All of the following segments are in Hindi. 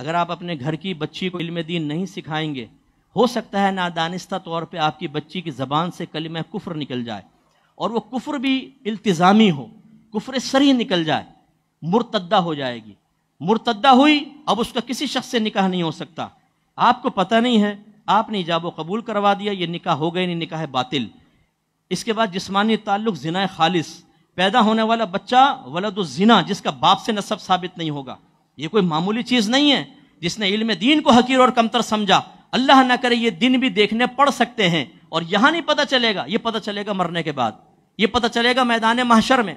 अगर आप अपने घर की बच्ची को इल्म दीन नहीं सिखाएंगे हो सकता है नादानिस्ता तौर पे आपकी बच्ची की ज़बान से कलम कुफ्र निकल जाए और वो कुफ्र भी इल्तिज़ामी हो कुफ्र सरी निकल जाए मुर्तदा हो जाएगी मुर्तदा हुई अब उसका किसी शख्स से निकाह नहीं हो सकता आपको पता नहीं है आपने ईजाब कबूल करवा दिया ये निकाह हो गए नहीं निकाह बातिल इसके बाद जिसमानी ताल्लुक जिनाए खालिस पैदा होने वाला बच्चा वलद जिसका बाप से नसब साबित नहीं होगा ये कोई मामूली चीज़ नहीं है जिसने इल्म दीन को हकीर और कमतर समझा अल्लाह ना करे ये दिन भी देखने पड़ सकते हैं और यहाँ नहीं पता चलेगा ये पता चलेगा मरने के बाद ये पता चलेगा मैदान महशर में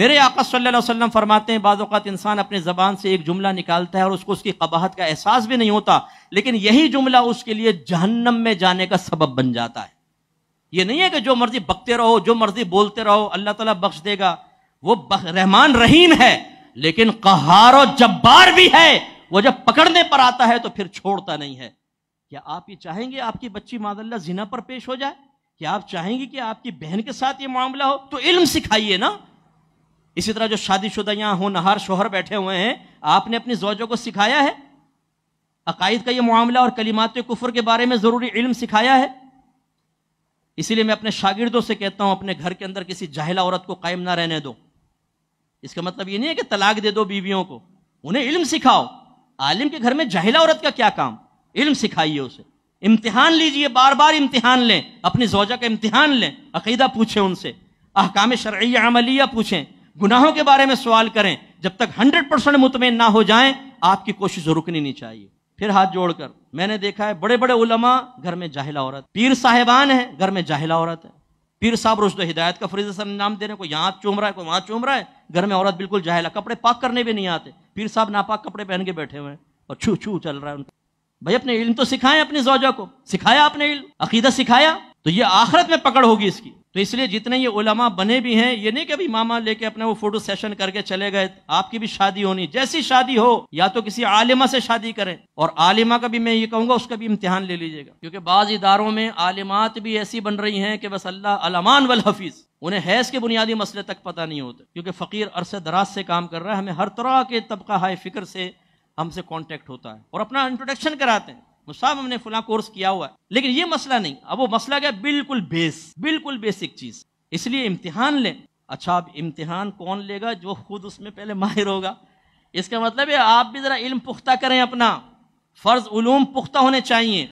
मेरे आका सल्लल्लाहु अलैहि वसल्लम फरमाते हैं बाज़ात इंसान अपनी ज़बान से एक जुमला निकालता है और उसको उसकी कबाहत का एहसास भी नहीं होता लेकिन यही जुमला उसके लिए जहन्नम में जाने का सबब बन जाता है ये नहीं है कि जो मर्जी बकते रहो जो मर्जी बोलते रहो अल्लाह तला बख्श देगा वो रहमान रहीम है लेकिन कहारो जब्बार भी है वो जब पकड़ने पर आता है तो फिर छोड़ता नहीं है क्या आप ये चाहेंगे आपकी बच्ची मादल्ला जिना पर पेश हो जाए क्या आप चाहेंगे कि आपकी बहन के साथ ये मामला हो तो इल्म सिखाइए ना इसी तरह जो शादीशुदा हो नहार शोहर बैठे हुए हैं आपने अपनी जोजों को सिखाया है अकायद का ये मामला और कलीमात कुफर के बारे में ज़रूरी इल्म सिखाया है इसीलिए मैं अपने शागिर्दों से कहता हूँ अपने घर के अंदर किसी जाहिला औरत को कायम ना रहने दो इसका मतलब ये नहीं है कि तलाक दे दो बीवियों को उन्हें इल्म सिखाओ आलिम के घर में जाहिला औरत का क्या काम इल्म सिखाइए उसे इम्तिहान लीजिए बार बार इम्तिहान लें अपनी जोजा का इम्तिहान लें अकीदा पूछें उनसे अहकाम शर्य अमलिया पूछें गुनाहों के बारे में सवाल करें जब तक हंड्रेड परसेंट मुतमिन ना हो जाएं आपकी कोशिश रुकनी नहीं चाहिए फिर हाथ जोड़कर मैंने देखा है बड़े बड़े उलमा घर में जाहिला औरत पीर साहेबान है घर में जाहिला औरत है पीर साहब रुश्द हिदायत का फरीज नाम दे रहे हैं कोई यहाँ चूम रहा है कोई वहां चूम रहा है घर में औरत बिल्कुल जाहिला कपड़े पाक करने भी नहीं आते पीर साहब नापाक कपड़े पहन के बैठे हुए हैं और छू छू चल रहा है उनका भाई अपने इल्म तो सिखाए अपने जोजा को सिखाया अपने इल्म अकीदा सिखाया तो ये आखिरत में पकड़ होगी इसकी तो इसलिए जितने ये उलमा बने भी हैं ये नहीं कि अभी मामा लेके अपने वो फोटो सेशन करके चले गए आपकी भी शादी होनी जैसी शादी हो या तो किसी आलिमा से शादी करें और आलिमा का भी मैं ये कहूंगा उसका भी इम्तिहान ले लीजिएगा क्योंकि बाज इदारों में आलिमात भी ऐसी बन रही हैं कि बस अल्लाह अलमान वल हफीज उन्हें हैज़ के बुनियादी मसले तक पता नहीं होते क्योंकि फ़कीर अरसे दराज से काम कर रहा है हमें हर तरह के तबका हाई फिक्र से हमसे कॉन्टेक्ट होता है और अपना इंट्रोडक्शन कराते हैं साहब हमने फुला कोर्स किया हुआ है लेकिन ये मसला नहीं अब वो मसला क्या बिल्कुल बेस बिल्कुल बेसिक चीज़ इसलिए इम्तिहान लें अच्छा अब इम्तिहान कौन लेगा जो खुद उसमें पहले माहिर होगा इसका मतलब है आप भी ज़रा इल्म पुख्ता करें अपना फ़र्ज़ उलूम पुख्ता होने चाहिए